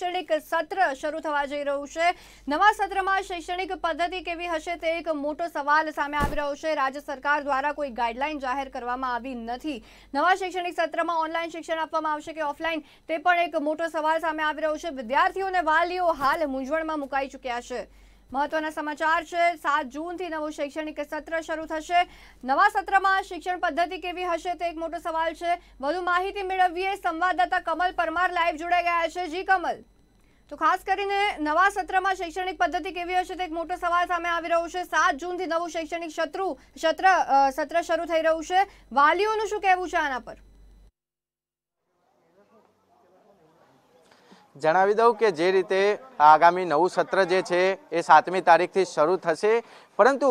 શૈક્ષણિક સત્ર શરૂ થવા જઈ રહ્યું છે નવા સત્રમાં શૈક્ષણિક પદ્ધતિ કેવી હશે તે એક મોટો સવાલ સામે આવી રહ્યો છે રાજ્ય સરકાર દ્વારા કોઈ ગાઈડલાઈન જાહેર કરવામાં આવી નથી નવા શૈક્ષણિક સત્રમાં ઓનલાઈન શિક્ષણ આપવામાં આવશે કે ઓફલાઈન તે પણ એક મોટો સવાલ સામે આવી રહ્યો છે વિદ્યાર્થીઓ અને વાલીઓ હાલ મૂંઝવણમાં મુકાઈ ચૂક્યા છે મહત્વના સમાચાર છે સાત જૂનથી નવું શૈક્ષણિક સત્ર શરૂ થશે નવા સત્રમાં શિક્ષણ પદ્ધતિ કેવી હશે તે એક મોટો સવાલ છે વધુ માહિતી મેળવીએ સંવાદદાતા કમલ પરમાર લાઈવ જોડાઈ ગયા છે જી કમલ તો ખાસ કરીને નવા સત્રમાં શૈક્ષણિક પદ્ધતિ કેવી હશે તે એક મોટો સવાલ સામે આવી રહ્યો છે સાત જૂનથી નવું શૈક્ષણિક શત્રુ સત્ર સત્ર શરૂ થઈ રહ્યું છે વાલીઓનું શું કહેવું છે આના પર જણાવી દઉં કે જે રીતે આગામી નવું સત્ર જે છે એ સાતમી તારીખથી શરૂ થશે પરંતુ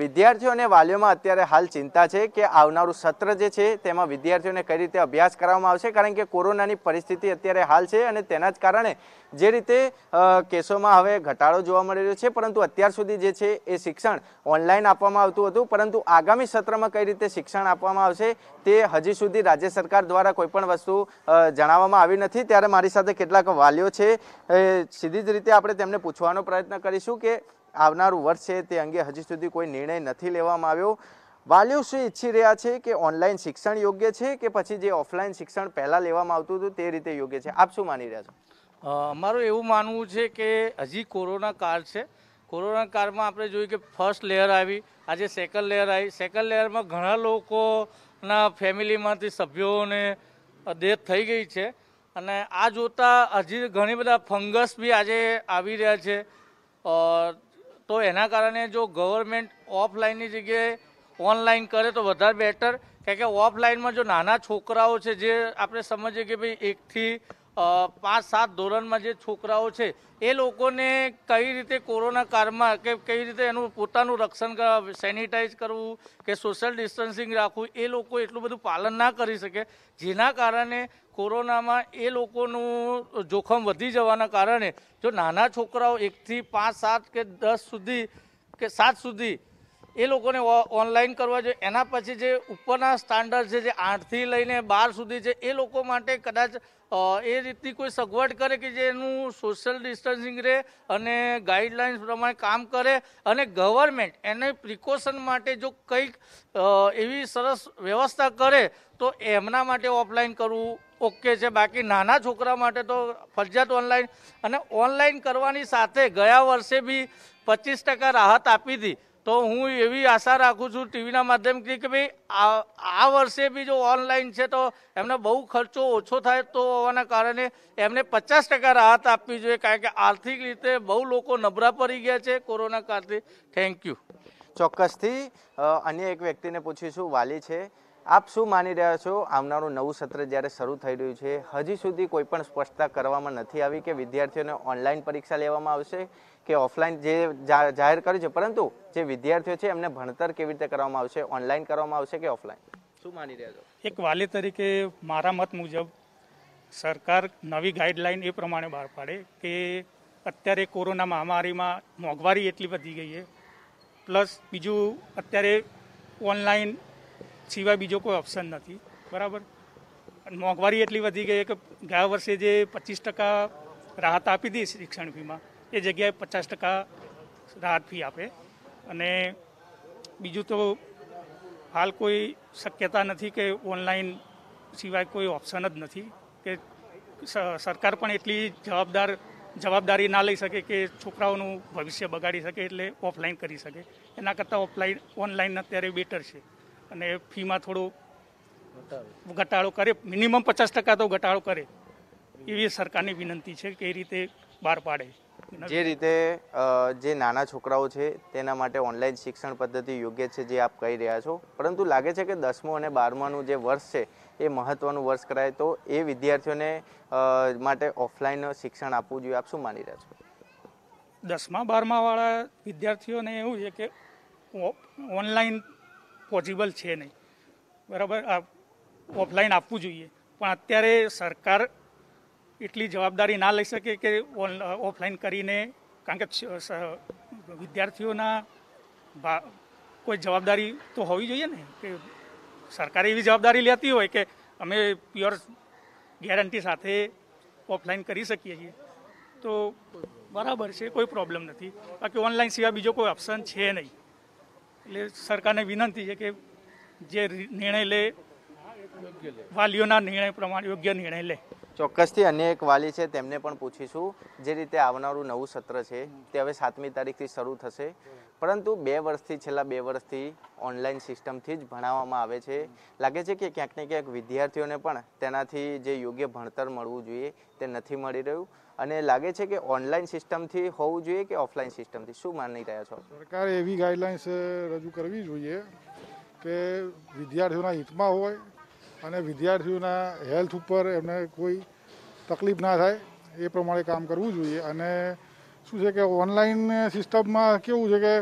વિદ્યાર્થીઓને વાલીઓમાં અત્યારે હાલ ચિંતા છે કે આવનારું સત્ર જે છે તેમાં વિદ્યાર્થીઓને કઈ રીતે અભ્યાસ કરવામાં આવશે કારણ કે કોરોનાની પરિસ્થિતિ અત્યારે હાલ છે અને તેના જ કારણે જે રીતે કેસોમાં હવે ઘટાડો જોવા મળી રહ્યો છે પરંતુ અત્યાર સુધી જે છે એ શિક્ષણ ઓનલાઈન આપવામાં આવતું હતું પરંતુ આગામી સત્રમાં કઈ રીતે શિક્ષણ આપવામાં આવશે તે હજી સુધી રાજ્ય સરકાર દ્વારા કોઈપણ વસ્તુ જણાવવામાં આવી નથી ત્યારે મારી સાથે કેટલાક વાલીઓ છે સીધી એવી જ રીતે આપણે તેમને પૂછવાનો પ્રયત્ન કરીશું કે આવનારું વર્ષ છે તે અંગે હજી સુધી કોઈ નિર્ણય નથી લેવામાં આવ્યો વાલીઓ શું ઈચ્છી રહ્યા છે કે ઓનલાઈન શિક્ષણ યોગ્ય છે કે પછી જે ઓફલાઈન શિક્ષણ પહેલાં લેવામાં આવતું હતું તે રીતે યોગ્ય છે આપ શું માની રહ્યા છો અમારું એવું માનવું છે કે હજી કોરોના કાળ છે કોરોના કાળમાં આપણે જોયું કે ફર્સ્ટ લેયર આવી આજે સેકન્ડ લેયર આવી સેકન્ડ લેયરમાં ઘણા લોકોના ફેમિલીમાંથી સભ્યોને ડેથ થઈ ગઈ છે અને આ જોતાં હજી ઘણી બધા ફંગસ બી આજે આવી રહ્યા છે તો એના કારણે જો ગવર્મેન્ટ ઓફલાઈનની જગ્યાએ ઓનલાઈન કરે તો વધારે બેટર કારણ કે ઓફલાઈનમાં જો નાના છોકરાઓ છે જે આપણે સમજીએ કે ભાઈ એકથી પાંચ સાત ધોરણમાં જે છોકરાઓ છે એ લોકોને કઈ રીતે કોરોના કાળમાં કે કઈ રીતે એનું પોતાનું રક્ષણ સેનિટાઈઝ કરવું કે સોશિયલ ડિસ્ટન્સિંગ રાખવું એ લોકો એટલું બધું પાલન ના કરી શકે જેના કારણે કોરોનામાં એ લોકોનું જોખમ વધી જવાના કારણે જો નાના છોકરાઓ એકથી પાંચ સાત કે દસ સુધી કે સાત સુધી એ લોકોને ઓનલાઈન કરવા જોઈએ એના પછી જે ઉપરના સ્ટાન્ડર્ડ છે જે આઠથી લઈને બાર સુધી છે એ લોકો માટે કદાચ એ રીતની કોઈ સગવડ કરે કે જેનું સોશિયલ ડિસ્ટન્સિંગ રહે અને ગાઈડલાઇન્સ પ્રમાણે કામ કરે અને ગવર્મેન્ટ એને પ્રિકોશન માટે જો કંઈક એવી સરસ વ્યવસ્થા કરે તો એમના માટે ઓફલાઈન કરવું ઓકે છે બાકી નાના છોકરા માટે તો ફરજિયાત ઓનલાઈન અને ઓનલાઈન કરવાની સાથે ગયા વર્ષે બી પચીસ રાહત આપી હતી તો હું એવી આશા રાખું છું ટીવીના માધ્યમથી કે ભાઈ આ વર્ષે બી જો ઓનલાઈન છે તો એમનો બહુ ખર્ચો ઓછો થાય તો હોવાના કારણે એમને પચાસ ટકા રાહત આપવી જોઈએ કારણ કે આર્થિક રીતે બહુ લોકો નબળા પડી ગયા છે કોરોના કાળથી થેન્ક યુ ચોક્કસથી અન્ય એક વ્યક્તિને પૂછીશું વાલી છે આપ શું માની રહ્યા છો આવનારું નવું સત્ર જ્યારે શરૂ થઈ રહ્યું છે હજી સુધી કોઈ પણ સ્પષ્ટતા કરવામાં નથી આવી કે વિદ્યાર્થીઓને ઓનલાઈન પરીક્ષા લેવામાં આવશે કે ઓફલાઈન જે જાહેર કર્યું છે પરંતુ જે વિદ્યાર્થીઓ છે એમને ભણતર કેવી રીતે કરવામાં આવશે ઓનલાઈન કરવામાં આવશે કે ઓફલાઈન શું માની રહ્યા છો એક વાલી તરીકે મારા મત મુજબ સરકાર નવી ગાઈડલાઈન એ પ્રમાણે બહાર પાડે કે અત્યારે કોરોના મહામારીમાં મોંઘવારી એટલી વધી ગઈ છે પ્લસ બીજું અત્યારે ઓનલાઈન સિવાય બીજો કોઈ ઓપ્શન નથી બરાબર મોંઘવારી એટલી વધી ગઈ કે ગયા વર્ષે જે પચીસ ટકા રાહત આપી હતી શિક્ષણ ફીમાં એ જગ્યાએ પચાસ ટકા રાહત ફી આપે અને બીજું તો હાલ કોઈ શક્યતા નથી કે ઓનલાઈન સિવાય કોઈ ઓપ્શન જ નથી કે સરકાર પણ એટલી જવાબદાર જવાબદારી ના લઈ શકે કે છોકરાઓનું ભવિષ્ય બગાડી શકે એટલે ઓફલાઈન કરી શકે એના કરતાં ઓફલાઈન ઓનલાઈન અત્યારે બેટર છે અને ફીમાં થોડો ઘટાડો કરે મિનિમમ પચાસ ટકા તો ઘટાડો કરે એવી સરકારની વિનંતી છે કે એ રીતે બહાર પાડે જે રીતે જે નાના છોકરાઓ છે તેના માટે ઓનલાઈન શિક્ષણ પદ્ધતિ યોગ્ય છે જે આપ કહી રહ્યા છો પરંતુ લાગે છે કે દસમું અને બારમાનું જે વર્ષ છે એ મહત્વનું વર્ષ કરાય તો એ વિદ્યાર્થીઓને માટે ઓફલાઈન શિક્ષણ આપવું જોઈએ આપ શું માની રહ્યા છો દસમા બારમાવાળા વિદ્યાર્થીઓને એવું છે કે ઓનલાઈન પોસિબલ છે નહીં બરાબર આ ઓફલાઈન આપવું જોઈએ પણ અત્યારે સરકાર એટલી જવાબદારી ના લઈ શકે કે ઓફલાઈન કરીને કારણ કે વિદ્યાર્થીઓના કોઈ જવાબદારી તો હોવી જોઈએ ને કે સરકારે એવી જવાબદારી લેતી હોય કે અમે પ્યોર ગેરંટી સાથે ઓફલાઈન કરી શકીએ છીએ તો બરાબર છે કોઈ પ્રોબ્લેમ નથી બાકી ઓનલાઈન સિવાય બીજો કોઈ ઓપ્શન છે નહીં એટલે સરકારને વિનંતી છે કે જે નિર્ણય લે વાલીઓના નિર્ણય પ્રમાણે યોગ્ય નિર્ણય લે ચોક્કસથી અન્ય એક વાલી છે તેમને પણ પૂછીશું જે રીતે આવનારું નવું સત્ર છે તે હવે સાતમી તારીખથી શરૂ થશે પરંતુ બે વર્ષથી છેલ્લા બે વર્ષથી ઓનલાઈન સિસ્ટમથી જ ભણાવવામાં આવે છે લાગે છે કે ક્યાંક ને ક્યાંક વિદ્યાર્થીઓને પણ તેનાથી જે યોગ્ય ભણતર મળવું જોઈએ તે નથી મળી રહ્યું અને લાગે છે કે ઓનલાઈન સિસ્ટમથી હોવું જોઈએ કે ઓફલાઈન સિસ્ટમથી શું માની રહ્યા છો સરકારે એવી ગાઈડલાઇન્સ રજૂ કરવી જોઈએ કે વિદ્યાર્થીઓના હિતમાં હોય અને વિદ્યાર્થીઓના હેલ્થ ઉપર એમને કોઈ તકલીફ ના થાય એ પ્રમાણે કામ કરવું જોઈએ અને શું છે કે ઓનલાઈન સિસ્ટમમાં કેવું છે કે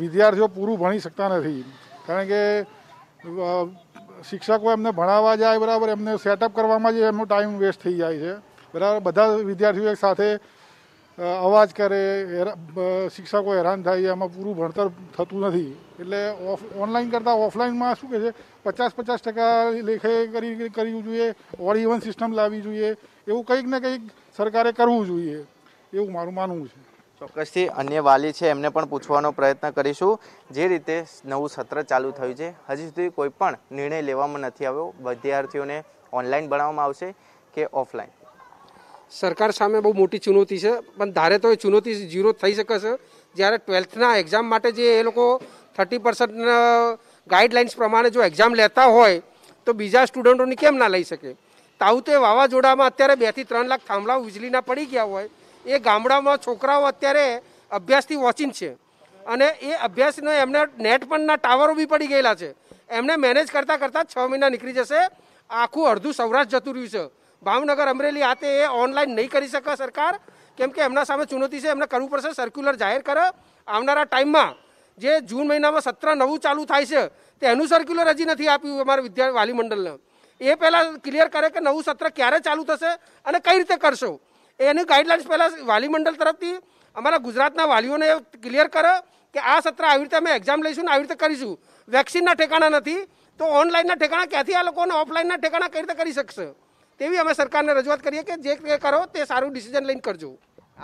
વિદ્યાર્થીઓ પૂરું ભણી શકતા નથી કારણ કે શિક્ષકો એમને ભણાવવા જાય બરાબર એમને સેટઅપ કરવામાં જ એમનો ટાઈમ વેસ્ટ થઈ જાય છે બરાબર બધા વિદ્યાર્થીઓ એક સાથે અવાજ કરે શિક્ષકો હેરાન થાય એમાં પૂરું ભણતર થતું નથી એટલે ઓફ ઓનલાઈન કરતાં ઓફલાઈનમાં શું કહે છે પચાસ પચાસ ટકા લેખે કરી કરવું જોઈએ ઓર ઇવન સિસ્ટમ લાવવી જોઈએ એવું કંઈક ને કંઈક સરકારે કરવું જોઈએ એવું મારું માનવું છે ચોક્કસથી અન્ય વાલી છે એમને પણ પૂછવાનો પ્રયત્ન કરીશું જે રીતે નવું સત્ર ચાલુ થયું છે હજી સુધી કોઈ પણ નિર્ણય લેવામાં નથી આવ્યો વિદ્યાર્થીઓને ઓનલાઈન ભણાવવામાં આવશે કે ઓફલાઈન સરકાર સામે બહુ મોટી ચુનૌતી છે પણ ધારે તો એ ચુનૌતી ઝીરો થઈ શકે છે જ્યારે ટ્વેલ્થના એક્ઝામ માટે જે એ લોકો થર્ટી પર્સન્ટ ગાઈડલાઇન્સ પ્રમાણે જો એક્ઝામ લેતા હોય તો બીજા સ્ટુડન્ટોને કેમ ના લઈ શકે તાઉતે વાવાઝોડામાં અત્યારે બેથી ત્રણ લાખ થાંભલા વીજળીના પડી ગયા હોય એ ગામડામાં છોકરાઓ અત્યારે અભ્યાસથી વોચિંગ છે અને એ અભ્યાસનો એમને નેટ પણના ટાવરો બી પડી ગયેલા છે એમને મેનેજ કરતાં કરતાં છ મહિના નીકળી જશે આખું અડધું સૌરાષ્ટ્ર જતું રહ્યું છે ભાવનગર અમરેલી આ તે એ ઓનલાઈન નહીં કરી શકે સરકાર કેમ કે એમના સામે ચુનૌતી છે એમને કરવું પડશે સર્ક્યુલર જાહેર કરે આવનારા ટાઈમમાં જે જૂન મહિનામાં સત્ર નવું ચાલુ થાય છે તે એનું સર્ક્યુલર હજી નથી આપ્યું અમારા વિદ્યાર્થી વાલી મંડળને એ પહેલાં ક્લિયર કરે કે નવું સત્ર ક્યારે ચાલુ થશે અને કઈ રીતે કરશો એની ગાઈડલાઇન્સ પહેલાં વાલી મંડળ તરફથી અમારા ગુજરાતના વાલીઓને ક્લિયર કરે કે આ સત્ર આવી રીતે અમે એક્ઝામ લઈશું ને આવી રીતે કરીશું વેક્સિનના ઠેકાણા નથી તો ઓનલાઈનના ઠેકાણા ક્યાંથી આ લોકોને ઓફલાઈનના ઠેકાણા કઈ રીતે કરી શકશે તેવી અમે સરકારને રજૂઆત કરીએ કે જે કરો તે સારું ડિસિઝન લઈને કરજો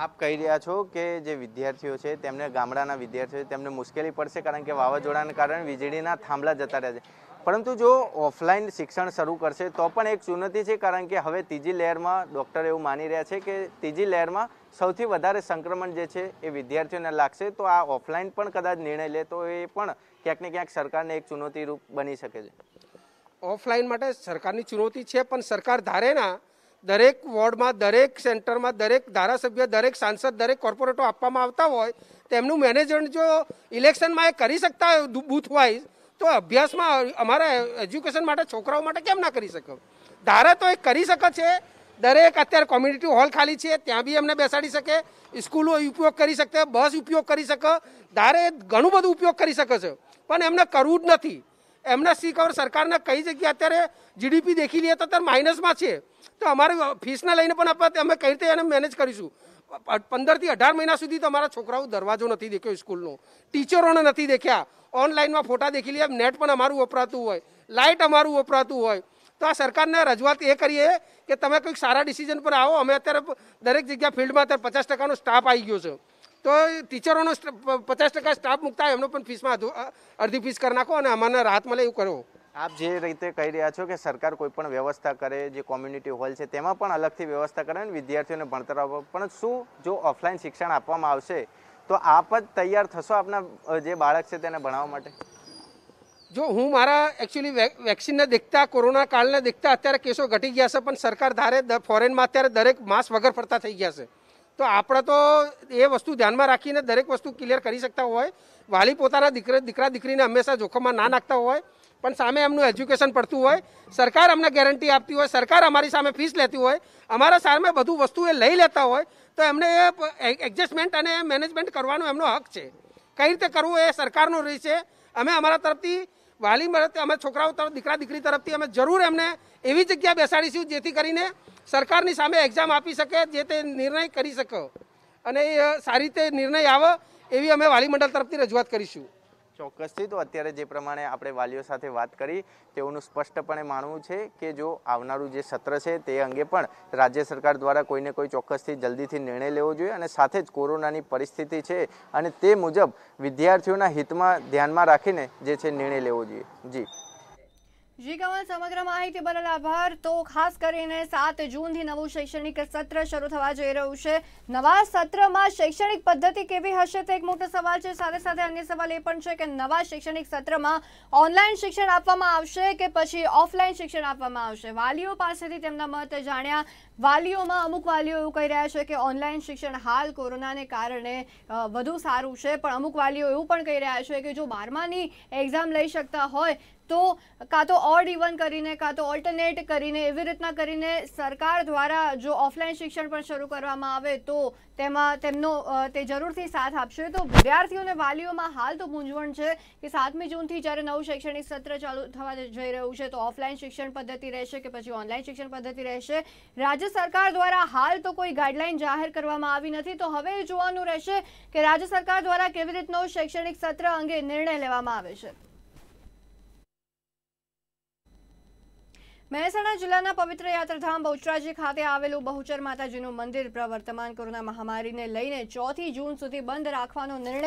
આપ કહી રહ્યા છો કે જે વિદ્યાર્થીઓ છે તેમને ગામડાના વિદ્યાર્થીઓ તેમને મુશ્કેલી પડશે કારણ કે વાવાઝોડાને કારણે વીજળીના થાંભલા જતા રહ્યા છે પરંતુ જો ઓફલાઈન શિક્ષણ શરૂ કરશે તો પણ એક ચુનૌતી છે કારણ કે હવે ત્રીજી લહેરમાં ડૉક્ટર એવું માની રહ્યા છે કે ત્રીજી લહેરમાં સૌથી વધારે સંક્રમણ જે છે એ વિદ્યાર્થીઓને લાગશે તો આ ઓફલાઈન પણ કદાચ નિર્ણય લે તો એ પણ ક્યાંક ને ક્યાંક સરકારને એક ચુનૌતીરૂપ બની શકે છે ઓફલાઈન માટે સરકારની ચુનૌતી છે પણ સરકાર ધારેના દરેક વોર્ડમાં દરેક સેન્ટરમાં દરેક ધારાસભ્ય દરેક સાંસદ દરેક કોર્પોરેટો આપવામાં આવતા હોય તેમનું મેનેજમેન્ટ જો ઇલેક્શનમાં એ કરી શકતા હોય બૂથ વાઇઝ તો અભ્યાસમાં અમારા એજ્યુકેશન માટે છોકરાઓ માટે કેમ ના કરી શકો ધારા તો એ કરી શકે છે દરેક અત્યારે કોમ્યુનિટી હોલ ખાલી છે ત્યાં બી એમને બેસાડી શકે સ્કૂલો ઉપયોગ કરી શકે બસ ઉપયોગ કરી શકે ધારે ઘણું બધું ઉપયોગ કરી શકે છે પણ એમને કરવું જ નથી એમને સી કવર સરકારના કઈ જગ્યાએ અત્યારે જીડીપી દેખી લઈએ તો અત્યારે માઇનસમાં છે તો અમારે ફીસને લઈને પણ આપણે અમે કઈ રીતે એને મેનેજ કરીશું પંદરથી અઢાર મહિના સુધી તો અમારા છોકરાઓ દરવાજો નથી દેખ્યો સ્કૂલનો ટીચરોને નથી દેખ્યા ઓનલાઈનમાં ફોટા દેખી લઈએ નેટ પણ અમારું વપરાતું હોય લાઇટ અમારું વપરાતું હોય તો આ સરકારને રજૂઆત એ કરીએ કે તમે કંઈક સારા ડિસિઝન પર આવો અમે અત્યારે દરેક જગ્યા ફિલ્ડમાં અત્યારે પચાસ ટકાનો સ્ટાફ આવી ગયો છે તો ટીચરોનો પચાસ ટકા સ્ટાફ મૂકતા એમનો પણ ફીસમાં અડધી ફીસ કરી નાખો અને અમારને રાહત મળે એવું કરો આપ જે રીતે કહી રહ્યા છો કે સરકાર કોઈ પણ વ્યવસ્થા કરે જે કોમ્યુનિટી હોલ છે તેમાં પણ અલગથી વ્યવસ્થા કરે અને વિદ્યાર્થીઓને ભણતર આપવા પણ શું જો ઓફલાઈન શિક્ષણ આપવામાં આવશે તો આપ જ તૈયાર થશો આપના જે બાળક છે તેને ભણાવવા માટે જો હું મારા એકચ્યુઅલી વેક્સિનને દેખતા કોરોના કાળને દેખતા અત્યારે કેસો ઘટી ગયા છે પણ સરકાર ધારે ફોરેનમાં અત્યારે દરેક માસ્ક વગર ફરતા થઈ ગયા છે તો આપણે તો એ વસ્તુ ધ્યાનમાં રાખીને દરેક વસ્તુ ક્લિયર કરી શકતા હોય વાલી પોતાના દીકરા દીકરા દીકરીને હંમેશા જોખમમાં ના નાખતા હોય પણ સામે એમનું એજ્યુકેશન પડતું હોય સરકાર અમને ગેરંટી આપતી હોય સરકાર અમારી સામે ફીસ લેતી હોય અમારા સામે બધું વસ્તુ એ લઈ લેતા હોય તો એમને એ એડજસ્ટમેન્ટ અને મેનેજમેન્ટ કરવાનો એમનો હક છે કઈ રીતે કરવું એ સરકારનો રહી છે અમે અમારા તરફથી વાલી અમે છોકરાઓ તરફ દીકરા દીકરી તરફથી અમે જરૂર એમને એવી જગ્યા બેસાડીશું જેથી કરીને સરકારની સામે એક્ઝામ આપી શકે જે તે નિર્ણય કરી શકો અને એ સારી રીતે નિર્ણય આવે એવી અમે વાલી મંડળ તરફથી રજૂઆત કરીશું ચોક્કસથી તો અત્યારે જે પ્રમાણે આપણે વાલીઓ સાથે વાત કરી તેઓનું સ્પષ્ટપણે માનવું છે કે જો આવનારું જે સત્ર છે તે અંગે પણ રાજ્ય સરકાર દ્વારા કોઈને કોઈ ચોક્કસથી જલ્દીથી નિર્ણય લેવો જોઈએ અને સાથે જ કોરોનાની પરિસ્થિતિ છે અને તે મુજબ વિદ્યાર્થીઓના હિતમાં ધ્યાનમાં રાખીને જે છે નિર્ણય લેવો જોઈએ જી જી કમલ સમગ્ર માહિતી બદલ આભાર તો ખાસ કરીને સાત જૂનથી નવું શૈક્ષણિક સત્ર શરૂ થવા જઈ રહ્યું છે નવા સત્રમાં શૈક્ષણિક પદ્ધતિ કેવી હશે તે એક મોટો સવાલ છે સાથે સાથે અન્ય સવાલ એ પણ છે કે નવા શૈક્ષણિક સત્રમાં ઓનલાઈન શિક્ષણ આપવામાં આવશે કે પછી ઓફલાઈન શિક્ષણ આપવામાં આવશે વાલીઓ પાસેથી તેમના મત જાણ્યા વાલીઓમાં અમુક વાલીઓ એવું કહી રહ્યા છે કે ઓનલાઈન શિક્ષણ હાલ કોરોનાને કારણે વધુ સારું છે પણ અમુક વાલીઓ એવું પણ કહી રહ્યા છે કે જો બારમાની એક્ઝામ લઈ શકતા હોય તો કાં તો ઓડ ઇવન કરીને કાં તો ઓલ્ટરનેટ કરીને એવી રીતના કરીને સરકાર દ્વારા જો ઓફલાઈન શિક્ષણ પણ શરૂ કરવામાં આવે તો તેમાં તેમનો તે જરૂરથી સાથ આપશે તો વિદ્યાર્થીઓને વાલીઓમાં હાલ તો મૂંઝવણ છે કે સાતમી જૂનથી જ્યારે નવું શૈક્ષણિક સત્ર ચાલુ થવા જઈ રહ્યું છે તો ઓફલાઈન શિક્ષણ પદ્ધતિ રહેશે કે પછી ઓનલાઈન શિક્ષણ પદ્ધતિ રહેશે રાજ્ય સરકાર દ્વારા હાલ તો કોઈ ગાઈડલાઈન જાહેર કરવામાં આવી નથી તો હવે જોવાનું રહેશે કે રાજ્ય સરકાર દ્વારા કેવી રીતનું શૈક્ષણિક સત્ર અંગે નિર્ણય લેવામાં આવે છે મહેસાણા જિલ્લાના પવિત્ર યાત્રાધામ બહુચરાજી ખાતે આવેલું બહુચર માતાજીનું મંદિર પ્રવર્તમાન કોરોના મહામારીને લઈને ચોથી જૂન સુધી બંધ રાખવાનો નિર્ણય